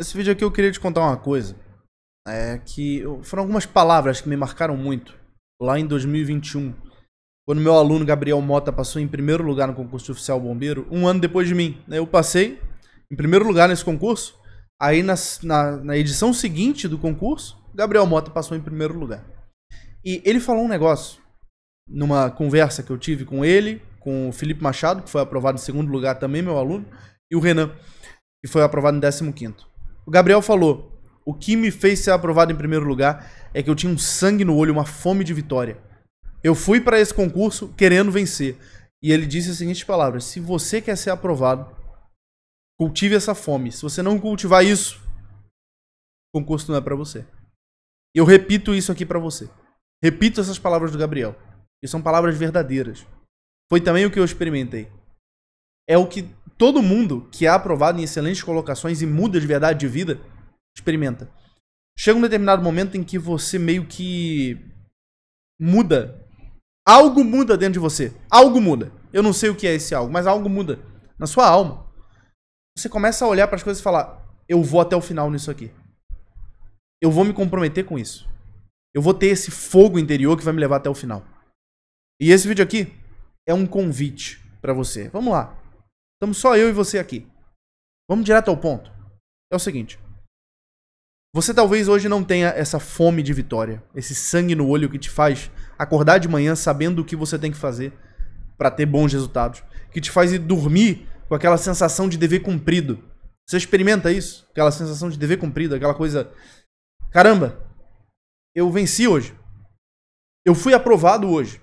Nesse vídeo aqui eu queria te contar uma coisa. É que foram algumas palavras que me marcaram muito lá em 2021, quando meu aluno Gabriel Mota passou em primeiro lugar no concurso oficial bombeiro, um ano depois de mim. Né? Eu passei em primeiro lugar nesse concurso, aí na, na, na edição seguinte do concurso, Gabriel Mota passou em primeiro lugar. E ele falou um negócio numa conversa que eu tive com ele, com o Felipe Machado, que foi aprovado em segundo lugar também, meu aluno, e o Renan, que foi aprovado em décimo quinto o Gabriel falou: o que me fez ser aprovado em primeiro lugar é que eu tinha um sangue no olho, uma fome de vitória. Eu fui para esse concurso querendo vencer. E ele disse as seguintes palavras: se você quer ser aprovado, cultive essa fome. Se você não cultivar isso, o concurso não é para você. Eu repito isso aqui para você. Repito essas palavras do Gabriel. E são palavras verdadeiras. Foi também o que eu experimentei. É o que Todo mundo que é aprovado em excelentes colocações e muda de verdade de vida, experimenta. Chega um determinado momento em que você meio que muda. Algo muda dentro de você. Algo muda. Eu não sei o que é esse algo, mas algo muda na sua alma. Você começa a olhar para as coisas e falar: eu vou até o final nisso aqui. Eu vou me comprometer com isso. Eu vou ter esse fogo interior que vai me levar até o final. E esse vídeo aqui é um convite para você. Vamos lá. Estamos só eu e você aqui. Vamos direto ao ponto. É o seguinte. Você talvez hoje não tenha essa fome de vitória, esse sangue no olho que te faz acordar de manhã sabendo o que você tem que fazer para ter bons resultados, que te faz ir dormir com aquela sensação de dever cumprido. Você experimenta isso? Aquela sensação de dever cumprido, aquela coisa. Caramba, eu venci hoje. Eu fui aprovado hoje.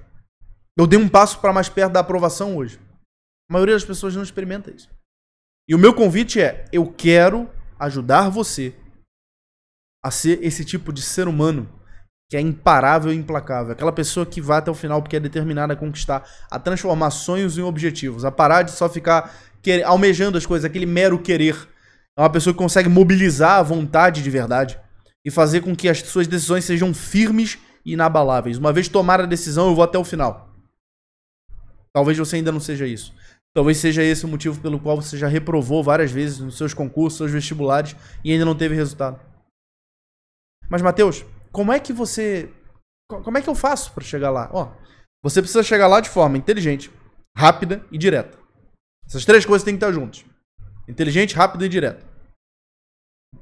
Eu dei um passo para mais perto da aprovação hoje. A maioria das pessoas não experimenta isso. E o meu convite é: eu quero ajudar você a ser esse tipo de ser humano que é imparável e implacável, aquela pessoa que vai até o final porque é determinada a conquistar, a transformar sonhos em objetivos, a parar de só ficar quer... almejando as coisas, aquele mero querer. É uma pessoa que consegue mobilizar a vontade de verdade e fazer com que as suas decisões sejam firmes e inabaláveis. Uma vez tomada a decisão, eu vou até o final. Talvez você ainda não seja isso. Talvez seja esse o motivo pelo qual você já reprovou várias vezes nos seus concursos, seus vestibulares e ainda não teve resultado. Mas, Matheus, como é que você. Como é que eu faço para chegar lá? Ó, você precisa chegar lá de forma inteligente, rápida e direta. Essas três coisas têm que estar juntas: inteligente, rápida e direta.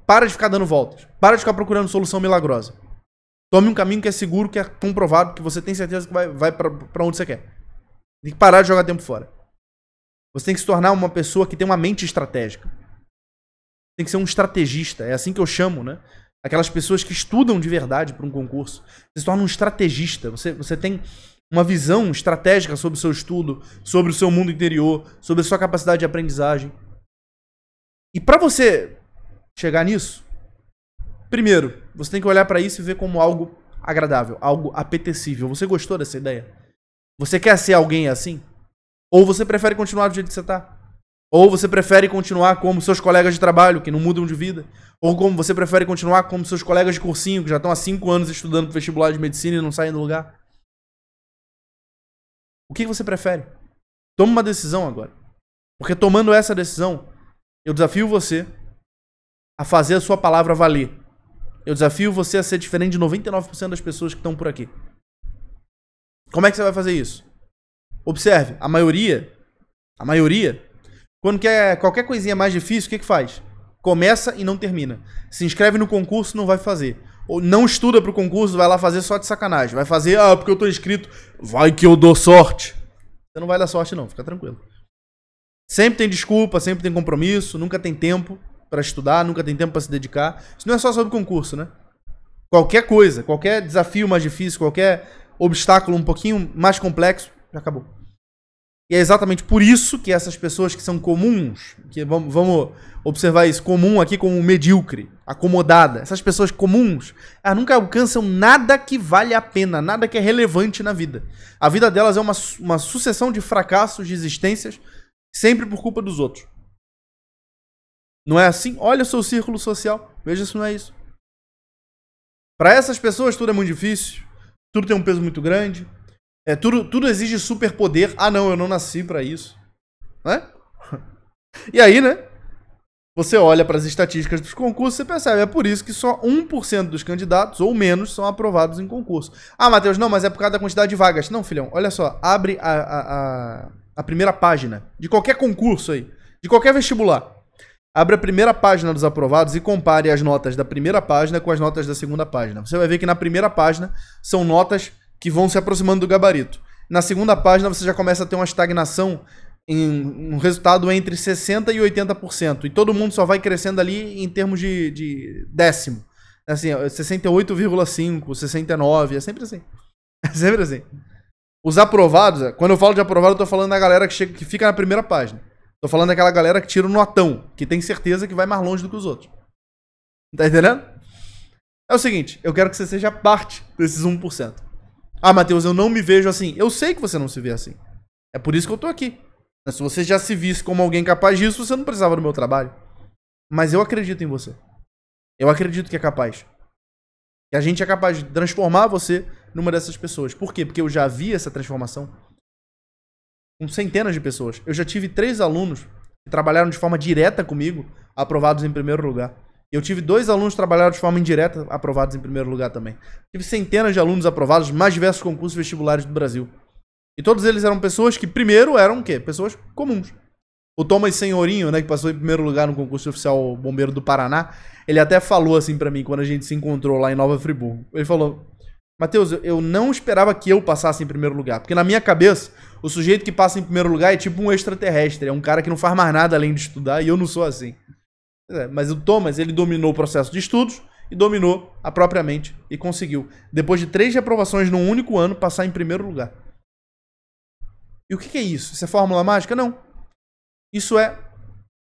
Para de ficar dando voltas. Para de ficar procurando solução milagrosa. Tome um caminho que é seguro, que é comprovado, que você tem certeza que vai, vai para onde você quer. Tem que parar de jogar tempo fora. Você tem que se tornar uma pessoa que tem uma mente estratégica. Tem que ser um estrategista, é assim que eu chamo, né? Aquelas pessoas que estudam de verdade para um concurso. Você se torna um estrategista. Você, você tem uma visão estratégica sobre o seu estudo, sobre o seu mundo interior, sobre a sua capacidade de aprendizagem. E para você chegar nisso, primeiro, você tem que olhar para isso e ver como algo agradável, algo apetecível. Você gostou dessa ideia? Você quer ser alguém assim? Ou você prefere continuar do jeito que você está? Ou você prefere continuar como seus colegas de trabalho, que não mudam de vida? Ou como você prefere continuar como seus colegas de cursinho, que já estão há cinco anos estudando para vestibular de medicina e não saem do lugar? O que você prefere? Toma uma decisão agora. Porque tomando essa decisão, eu desafio você a fazer a sua palavra valer. Eu desafio você a ser diferente de 99% das pessoas que estão por aqui. Como é que você vai fazer isso? Observe, a maioria, a maioria, quando quer qualquer coisinha mais difícil, o que, que faz? Começa e não termina. Se inscreve no concurso, não vai fazer. Ou não estuda pro concurso, vai lá fazer só de sacanagem. Vai fazer, ah, porque eu tô inscrito, vai que eu dou sorte. Você não vai dar sorte, não, fica tranquilo. Sempre tem desculpa, sempre tem compromisso, nunca tem tempo para estudar, nunca tem tempo para se dedicar. Isso não é só sobre concurso, né? Qualquer coisa, qualquer desafio mais difícil, qualquer obstáculo um pouquinho mais complexo, já acabou. E é exatamente por isso que essas pessoas que são comuns, que vamos, vamos observar isso, comum aqui como medíocre, acomodada, essas pessoas comuns, elas nunca alcançam nada que vale a pena, nada que é relevante na vida. A vida delas é uma, uma sucessão de fracassos, de existências, sempre por culpa dos outros. Não é assim? Olha o seu círculo social, veja se não é isso. Para essas pessoas tudo é muito difícil, tudo tem um peso muito grande, é, tudo, tudo exige superpoder. Ah, não, eu não nasci para isso. Né? E aí, né? Você olha para as estatísticas dos concursos e percebe, é por isso que só 1% dos candidatos ou menos são aprovados em concurso. Ah, Matheus, não, mas é por causa da quantidade de vagas. Não, filhão, olha só, abre a, a, a, a primeira página de qualquer concurso aí, de qualquer vestibular. Abre a primeira página dos aprovados e compare as notas da primeira página com as notas da segunda página. Você vai ver que na primeira página são notas que vão se aproximando do gabarito. Na segunda página você já começa a ter uma estagnação em um resultado entre 60% e 80%. E todo mundo só vai crescendo ali em termos de, de décimo. Assim, 68,5, 69, é sempre assim. É sempre assim. Os aprovados, é, quando eu falo de aprovado, eu tô falando da galera que, chega, que fica na primeira página. Tô falando daquela galera que tira o notão, que tem certeza que vai mais longe do que os outros. Tá entendendo? É o seguinte, eu quero que você seja parte desses 1%. Ah, Matheus, eu não me vejo assim. Eu sei que você não se vê assim. É por isso que eu tô aqui. Mas se você já se visse como alguém capaz disso, você não precisava do meu trabalho. Mas eu acredito em você. Eu acredito que é capaz. Que a gente é capaz de transformar você numa dessas pessoas. Por quê? Porque eu já vi essa transformação com centenas de pessoas. Eu já tive três alunos que trabalharam de forma direta comigo, aprovados em primeiro lugar. Eu tive dois alunos trabalhados de forma indireta, aprovados em primeiro lugar também. Tive centenas de alunos aprovados, mais diversos concursos vestibulares do Brasil. E todos eles eram pessoas que, primeiro, eram o quê? Pessoas comuns. O Thomas Senhorinho, né, que passou em primeiro lugar no concurso oficial Bombeiro do Paraná, ele até falou assim para mim quando a gente se encontrou lá em Nova Friburgo. Ele falou: Matheus, eu não esperava que eu passasse em primeiro lugar. Porque na minha cabeça, o sujeito que passa em primeiro lugar é tipo um extraterrestre, é um cara que não faz mais nada além de estudar, e eu não sou assim. É, mas o Thomas, ele dominou o processo de estudos e dominou a própria mente e conseguiu, depois de três reprovações num único ano, passar em primeiro lugar. E o que é isso? Isso é fórmula mágica? Não. Isso é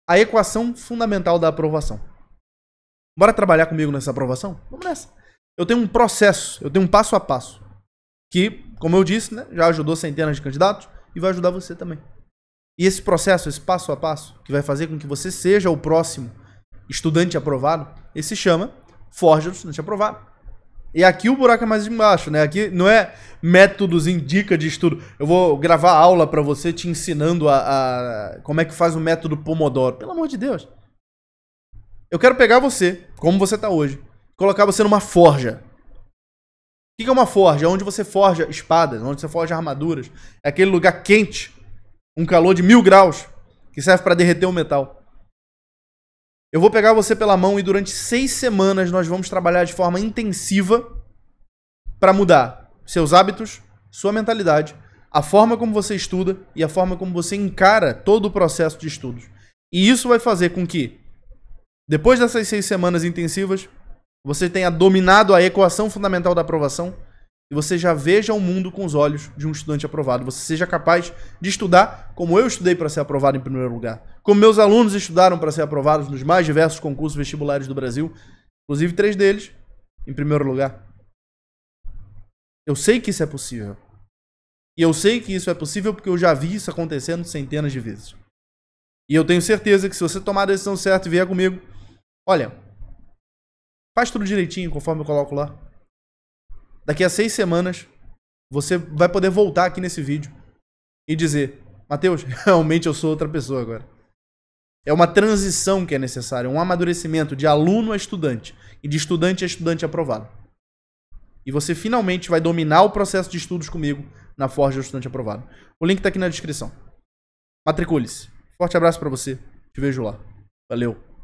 a equação fundamental da aprovação. Bora trabalhar comigo nessa aprovação? Vamos nessa. Eu tenho um processo, eu tenho um passo a passo, que, como eu disse, né, já ajudou centenas de candidatos e vai ajudar você também. E esse processo, esse passo a passo, que vai fazer com que você seja o próximo estudante aprovado, ele se chama Forja do Estudante Aprovado. E aqui o buraco é mais embaixo, né? Aqui não é métodos indica de estudo. Eu vou gravar aula para você te ensinando a, a, como é que faz o método Pomodoro. Pelo amor de Deus. Eu quero pegar você, como você tá hoje, colocar você numa forja. O que é uma forja? É onde você forja espadas, onde você forja armaduras. É aquele lugar quente, um calor de mil graus, que serve para derreter o metal. Eu vou pegar você pela mão e durante seis semanas nós vamos trabalhar de forma intensiva para mudar seus hábitos, sua mentalidade, a forma como você estuda e a forma como você encara todo o processo de estudos. E isso vai fazer com que, depois dessas seis semanas intensivas, você tenha dominado a equação fundamental da aprovação, e você já veja o mundo com os olhos de um estudante aprovado. Você seja capaz de estudar como eu estudei para ser aprovado em primeiro lugar, como meus alunos estudaram para ser aprovados nos mais diversos concursos vestibulares do Brasil, inclusive três deles em primeiro lugar. Eu sei que isso é possível. E eu sei que isso é possível porque eu já vi isso acontecendo centenas de vezes. E eu tenho certeza que se você tomar a decisão certa e vier comigo, olha, faz tudo direitinho conforme eu coloco lá daqui a seis semanas, você vai poder voltar aqui nesse vídeo e dizer: Mateus, realmente eu sou outra pessoa agora. É uma transição que é necessária, um amadurecimento de aluno a estudante e de estudante a estudante aprovado. E você finalmente vai dominar o processo de estudos comigo na Forja do Estudante Aprovado. O link está aqui na descrição. Matricule-se. Forte abraço para você. Te vejo lá. Valeu.